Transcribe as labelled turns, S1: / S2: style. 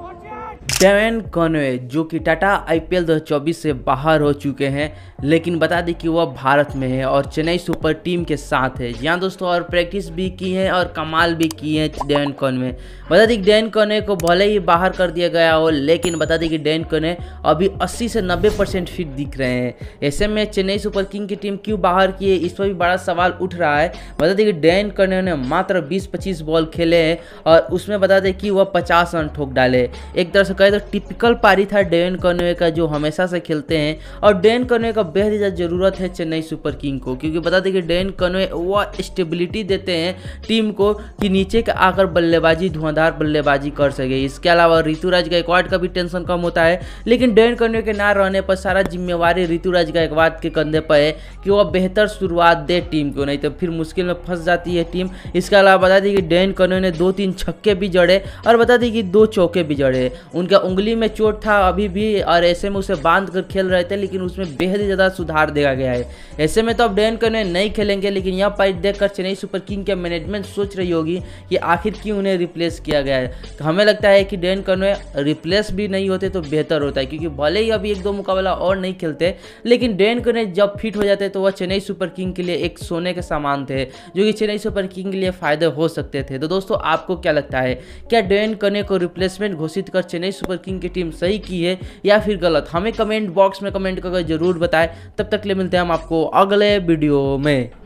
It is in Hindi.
S1: Watch out! डेवन कॉनवे जो कि टाटा आईपीएल 2024 से बाहर हो चुके हैं लेकिन बता दें कि वह भारत में है और चेन्नई सुपर टीम के साथ है यहाँ दोस्तों और प्रैक्टिस भी की है और कमाल भी की है डेवन कॉनवे बता दें कि डेन कॉनवे को भले ही बाहर कर दिया गया हो लेकिन बता दें कि डेन कॉनवे अभी अस्सी से नब्बे परसेंट फिट दिख रहे हैं ऐसे में चेन्नई सुपर किंग की टीम क्यों बाहर की है इस पर भी बड़ा सवाल उठ रहा है बता दें कि डेन कॉनवे ने मात्र बीस पच्चीस बॉल खेले हैं और उसमें बता दें कि वह पचास रन ठोक डाले एक तरह से जाए तो टिपिकल पारी था डेन कॉनवे का जो हमेशा से खेलते हैं और डेन कॉनवे का बेहद ज़्यादा ज़रूरत है चेन्नई सुपर किंग को क्योंकि बता दें कि डेन कॉनवे वो स्टेबिलिटी देते हैं टीम को कि नीचे का आकर बल्लेबाजी धुआंधार बल्लेबाजी कर सके इसके अलावा ऋतुराज गायकवाड का भी टेंशन कम होता है लेकिन डेन कॉनवे के ना रहने पर सारा जिम्मेवारी ऋतुराज गायकवाड के कंधे पर है कि वह बेहतर शुरुआत दे टीम को नहीं तो फिर मुश्किल में फंस जाती है टीम इसके अलावा बता दें कि डेन कॉनवे ने दो तीन छक्के भी जड़े और बता दें कि दो चौके भी जड़े उनके उंगली में चोट था अभी भी और ऐसे में उसे बांध कर खेल रहे थे लेकिन उसमें बेहद ही ज़्यादा सुधार देखा गया है ऐसे में तो अब डेन कन्वे नहीं खेलेंगे लेकिन यह फाइट देखकर चेन्नई सुपर किंग के मैनेजमेंट सोच रही होगी कि आखिर क्यों उन्हें रिप्लेस किया गया है तो हमें लगता है कि डेन कन्वे रिप्लेस भी नहीं होते तो बेहतर होता है क्योंकि भले ही अभी एक दो मुकाबला और नहीं खेलते लेकिन डेन कन्वे जब फिट हो जाते तो वह चेन्नई सुपर किंग के लिए एक सोने के सामान थे जो कि चेन्नई सुपर किंग के लिए फ़ायदे हो सकते थे तो दोस्तों आपको क्या लगता है क्या डेन कन्वे को रिप्लेसमेंट घोषित कर चेन्नई सुपर पर किंग की टीम सही की है या फिर गलत हमें कमेंट बॉक्स में कमेंट करके जरूर बताएं तब तक ले मिलते हैं हम आपको अगले वीडियो में